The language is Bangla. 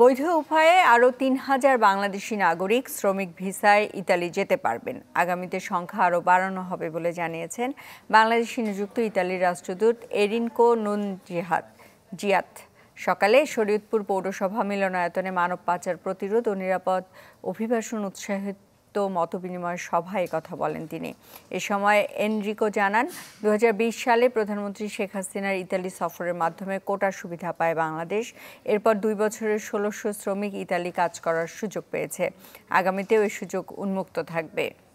বৈধ উপায়ে আরও তিন হাজার বাংলাদেশি নাগরিক শ্রমিক ভিসায় ইতালি যেতে পারবেন আগামীতে সংখ্যা আরও বাড়ানো হবে বলে জানিয়েছেন বাংলাদেশি নিযুক্ত ইতালির রাষ্ট্রদূত এরিনকো নুন জিহাদ জিয়াত সকালে শরীয়তপুর পৌরসভা মিলনায়তনে মানব পাচার প্রতিরোধ ও নিরাপদ অভিবাসন উৎসাহিত সংক্ষিপ্ত মতবিনিময় সভায় কথা বলেন তিনি এ সময় এনরিকো জানান দু সালে প্রধানমন্ত্রী শেখ হাসিনার ইতালি সফরের মাধ্যমে কোটা সুবিধা পায় বাংলাদেশ এরপর দুই বছরের ষোলোশো শ্রমিক ইতালি কাজ করার সুযোগ পেয়েছে আগামীতেও এ সুযোগ উন্মুক্ত থাকবে